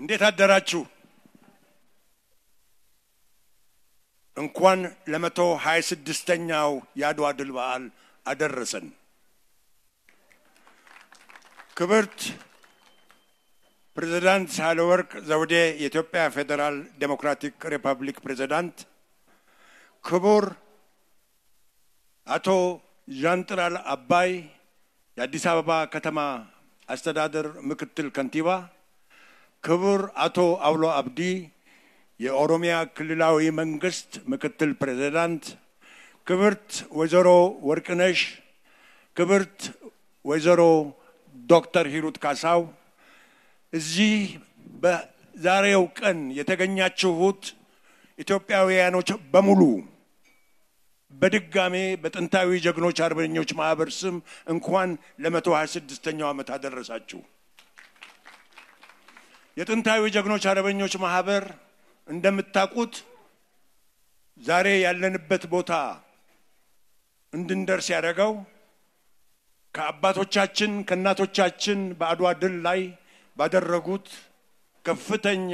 እንዴት አደራችሁ? እንኳን ለመቶ ሀያ ስድስተኛው የአድዋ ድል በዓል አደረሰን። ክብርት ፕሬዚዳንት ሳህለወርቅ ዘውዴ የኢትዮጵያ ፌዴራል ዴሞክራቲክ ሪፐብሊክ ፕሬዚዳንት፣ ክቡር አቶ ዣንጥላል አባይ የአዲስ አበባ ከተማ አስተዳደር ምክትል ከንቲባ ክቡር አቶ አውሎ አብዲ የኦሮሚያ ክልላዊ መንግስት ምክትል ፕሬዚዳንት፣ ክብርት ወይዘሮ ወርቅነሽ፣ ክብርት ወይዘሮ ዶክተር ሂሩት ካሳው እዚህ በዛሬው ቀን የተገኛችሁት ኢትዮጵያውያኖች በሙሉ በድጋሜ በጥንታዊ ጀግኖች አርበኞች ማህበር ስም እንኳን ለመቶ 26 ስድስተኛው ዓመት አደረሳችሁ። የጥንታዊ ጀግኖች አርበኞች ማህበር እንደምታውቁት ዛሬ ያለንበት ቦታ እንድንደርስ ያደረገው ከአባቶቻችን ከእናቶቻችን በአድዋ ድል ላይ ባደረጉት ከፍተኛ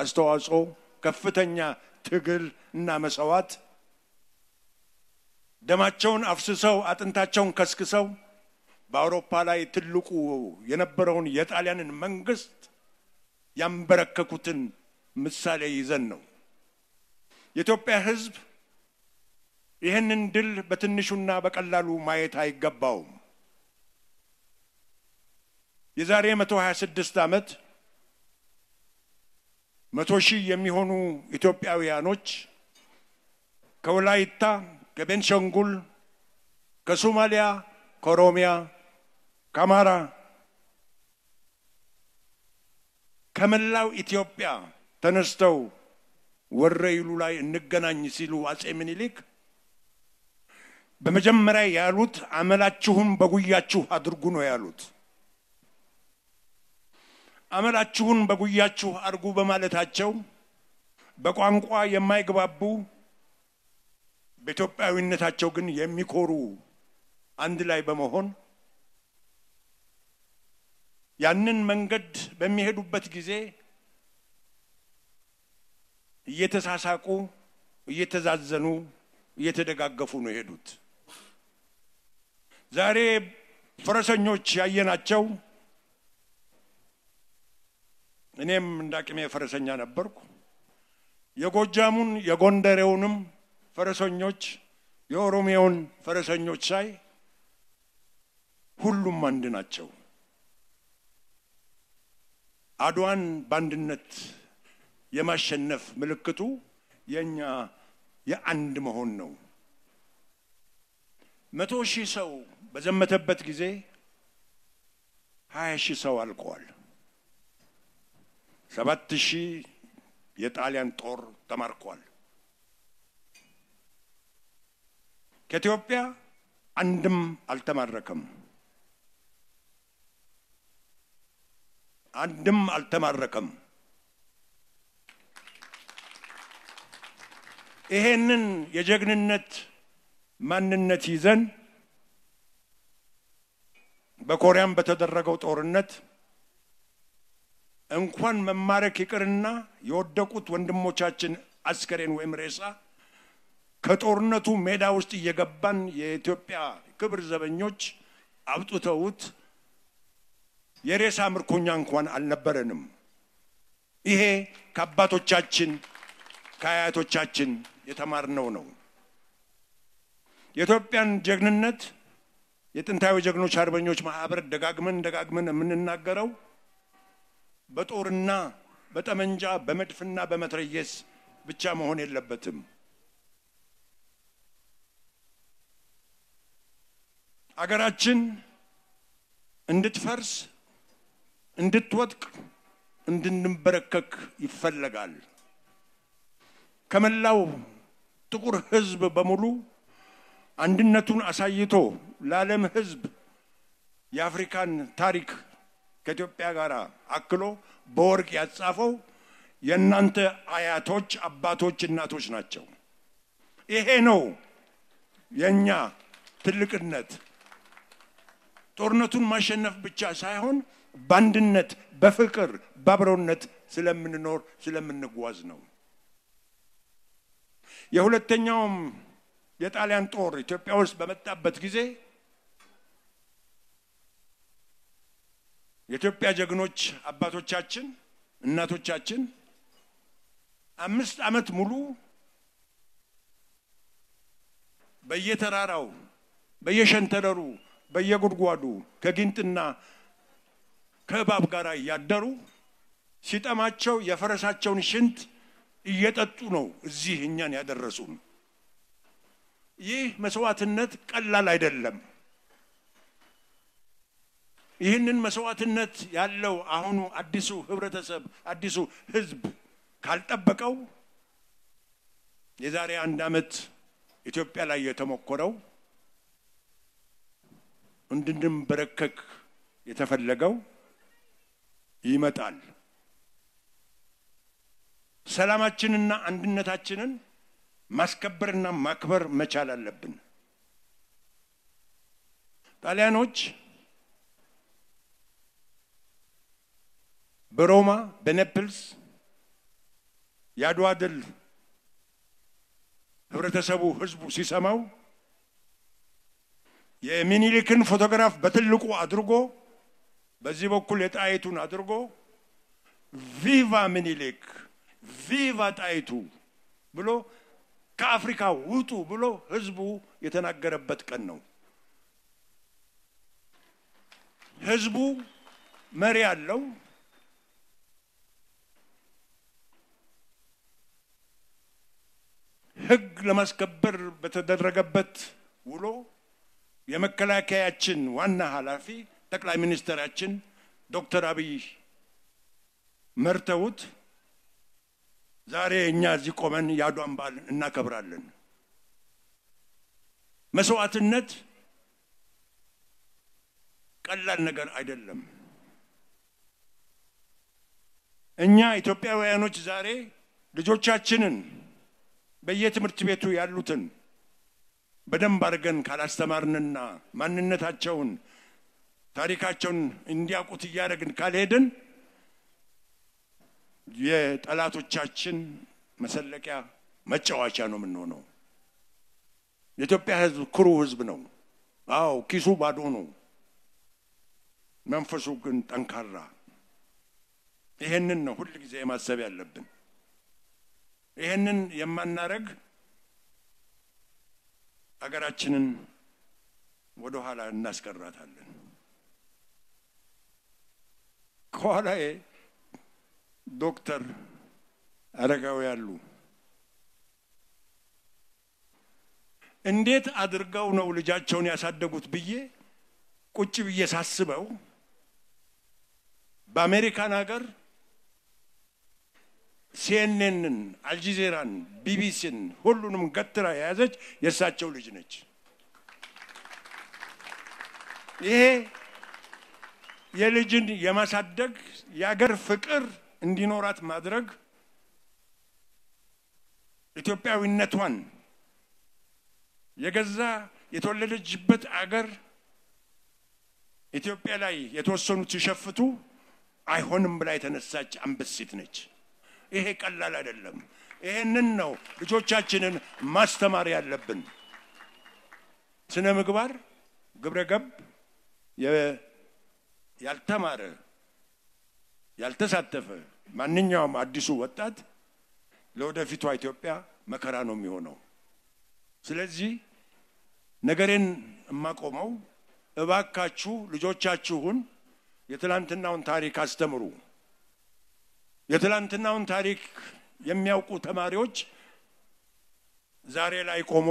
አስተዋጽኦ፣ ከፍተኛ ትግል እና መሰዋት ደማቸውን አፍስሰው አጥንታቸውን ከስክሰው በአውሮፓ ላይ ትልቁ የነበረውን የጣሊያንን መንግስት ያንበረከኩትን ምሳሌ ይዘን ነው። የኢትዮጵያ ሕዝብ ይህንን ድል በትንሹና በቀላሉ ማየት አይገባውም። የዛሬ 126 ዓመት መቶ ሺህ የሚሆኑ ኢትዮጵያውያኖች ከወላይታ፣ ከቤንሸንጉል ከሶማሊያ፣ ከኦሮሚያ፣ ከአማራ ከመላው ኢትዮጵያ ተነስተው ይሉ ላይ እንገናኝ ሲሉ አጼ ምኒልክ በመጀመሪያ ያሉት አመላችሁን በጉያችሁ አድርጉ ነው ያሉት። አመላችሁን በጉያችሁ አድርጉ በማለታቸው በቋንቋ የማይግባቡ በኢትዮጵያዊነታቸው ግን የሚኮሩ አንድ ላይ በመሆን ያንን መንገድ በሚሄዱበት ጊዜ እየተሳሳቁ እየተዛዘኑ እየተደጋገፉ ነው የሄዱት። ዛሬ ፈረሰኞች ያየናቸው እኔም እንደ ፈረሰኛ ነበርኩ። የጎጃሙን የጎንደሬውንም ፈረሰኞች የኦሮሚያውን ፈረሰኞች ሳይ ሁሉም አንድ ናቸው። አድዋን በአንድነት የማሸነፍ ምልክቱ የእኛ የአንድ መሆን ነው። መቶ ሺህ ሰው በዘመተበት ጊዜ ሀያ ሺህ ሰው አልቀዋል። ሰባት ሺህ የጣሊያን ጦር ተማርኳል። ከኢትዮጵያ አንድም አልተማረከም። አንድም አልተማረከም። ይሄንን የጀግንነት ማንነት ይዘን በኮሪያም በተደረገው ጦርነት እንኳን መማረክ ይቅርና የወደቁት ወንድሞቻችን አስከሬን ወይም ሬሳ ከጦርነቱ ሜዳ ውስጥ እየገባን የኢትዮጵያ ክብር ዘበኞች አብጡተውት የሬሳ ምርኮኛ እንኳን አልነበረንም። ይሄ ከአባቶቻችን ከአያቶቻችን የተማርነው ነው። የኢትዮጵያን ጀግንነት የጥንታዊ ጀግኖች አርበኞች ማህበር ደጋግመን ደጋግመን የምንናገረው በጦርና በጠመንጃ በመድፍና በመትረየስ ብቻ መሆን የለበትም። አገራችን እንድትፈርስ እንድትወድቅ እንድንበረከክ ይፈለጋል። ከመላው ጥቁር ሕዝብ በሙሉ አንድነቱን አሳይቶ ለዓለም ሕዝብ የአፍሪካን ታሪክ ከኢትዮጵያ ጋር አክሎ በወርቅ ያጻፈው የእናንተ አያቶች፣ አባቶች፣ እናቶች ናቸው። ይሄ ነው የእኛ ትልቅነት። ጦርነቱን ማሸነፍ ብቻ ሳይሆን በአንድነት፣ በፍቅር፣ በአብሮነት ስለምንኖር ስለምንጓዝ ነው። የሁለተኛውም የጣሊያን ጦር ኢትዮጵያ ውስጥ በመጣበት ጊዜ የኢትዮጵያ ጀግኖች አባቶቻችን፣ እናቶቻችን አምስት አመት ሙሉ በየተራራው፣ በየሸንተረሩ፣ በየጉድጓዱ ከጊንጥና ከእባብ ጋር እያደሩ ሲጠማቸው የፈረሳቸውን ሽንት እየጠጡ ነው እዚህ እኛን ያደረሱን። ይህ መስዋዕትነት ቀላል አይደለም። ይህንን መስዋዕትነት ያለው አሁኑ አዲሱ ህብረተሰብ አዲሱ ህዝብ ካልጠበቀው የዛሬ አንድ ዓመት ኢትዮጵያ ላይ የተሞከረው እንድንበረከክ የተፈለገው ይመጣል። ሰላማችንና አንድነታችንን ማስከበርና ማክበር መቻል አለብን። ጣሊያኖች በሮማ በኔፕልስ የአድዋ ድል ህብረተሰቡ፣ ህዝቡ ሲሰማው የሚኒሊክን ፎቶግራፍ በትልቁ አድርጎ በዚህ በኩል የጣይቱን አድርጎ ቪቫ ምኒልክ ቪቫ ጣይቱ ብሎ ከአፍሪካ ውጡ ብሎ ህዝቡ የተናገረበት ቀን ነው። ህዝቡ መሪ አለው። ህግ ለማስከበር በተደረገበት ውሎ የመከላከያችን ዋና ኃላፊ ጠቅላይ ሚኒስትራችን ዶክተር አብይ መርተውት ዛሬ እኛ እዚህ ቆመን የአድዋን በዓል እናከብራለን። መስዋዕትነት ቀላል ነገር አይደለም። እኛ ኢትዮጵያውያኖች ዛሬ ልጆቻችንን በየትምህርት ቤቱ ያሉትን በደንብ አድርገን ካላስተማርንና ማንነታቸውን ታሪካቸውን እንዲያውቁት እያደረግን ካልሄድን የጠላቶቻችን መሰለቂያ መጫወቻ ነው የምንሆነው። የኢትዮጵያ ሕዝብ ኩሩ ሕዝብ ነው። አዎ ኪሱ ባዶ ነው፣ መንፈሱ ግን ጠንካራ። ይህንን ነው ሁል ጊዜ ማሰብ ያለብን። ይህንን የማናረግ አገራችንን ወደ ኋላ እናስቀራታለን። ከኋላዬ ዶክተር አረጋዊ አሉ። እንዴት አድርገው ነው ልጃቸውን ያሳደጉት ብዬ ቁጭ ብዬ ሳስበው በአሜሪካን ሀገር ሲኤንኤንን፣ አልጀዚራን፣ ቢቢሲን ሁሉንም ገትራ የያዘች የእሳቸው ልጅ ነች። ይሄ የልጅን የማሳደግ የአገር ፍቅር እንዲኖራት ማድረግ ኢትዮጵያዊነቷን የገዛ የተወለደችበት አገር ኢትዮጵያ ላይ የተወሰኑት ሲሸፍቱ አይሆንም ብላ የተነሳች አንበሴት ነች። ይሄ ቀላል አይደለም። ይሄንን ነው ልጆቻችንን ማስተማር ያለብን። ስነ ምግባር፣ ግብረ ገብ ያልተማረ ያልተሳተፈ ማንኛውም አዲሱ ወጣት ለወደፊቷ ኢትዮጵያ መከራ ነው የሚሆነው። ስለዚህ ነገሬን የማቆመው እባካችሁ ልጆቻችሁን የትላንትናውን ታሪክ አስተምሩ። የትላንትናውን ታሪክ የሚያውቁ ተማሪዎች ዛሬ ላይ ቆሞ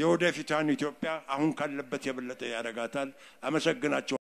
የወደፊቷን ኢትዮጵያ አሁን ካለበት የበለጠ ያደርጋታል። አመሰግናቸው።